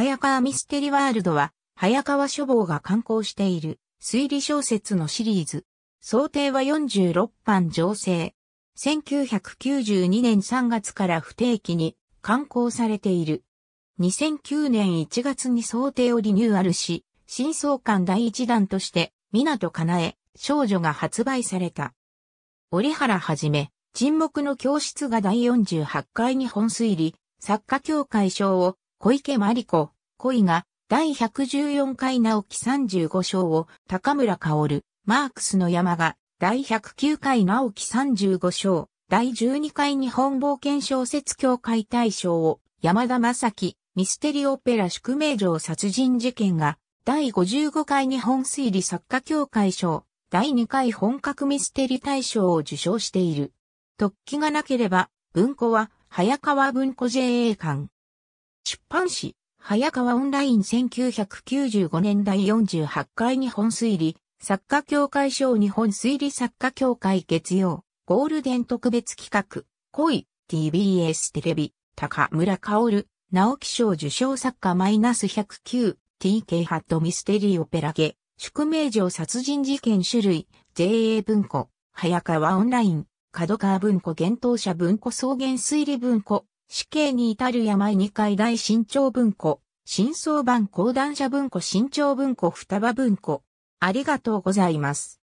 早川ミステリワールドは、早川書房が刊行している推理小説のシリーズ。想定は46版上正。1992年3月から不定期に刊行されている。2009年1月に想定をリニューアルし、新創刊第1弾として、港かなえ、少女が発売された。折原はじめ、沈黙の教室が第48回日本推理、作家協会賞を小池真理子、恋が第114回直樹35章を高村薫、マークスの山が第109回直樹35章、第12回日本冒険小説協会大賞を山田正樹、ミステリオペラ宿命城殺人事件が第55回日本推理作家協会賞、第2回本格ミステリ大賞を受賞している。突起がなければ、文庫は早川文庫 JA 館。出版社早川オンライン1995年第48回日本推理作家協会賞日本推理作家協会月曜ゴールデン特別企画恋 TBS テレビ高村薫直木賞受賞作家マイナス 109TK ハットミステリーオペラゲ宿命上殺人事件種類 JA 文庫早川オンライン角川文庫幻冬者文庫草原推理文庫死刑に至る病に階大新潮文庫、新相版講談社文庫新潮文庫双葉文庫。ありがとうございます。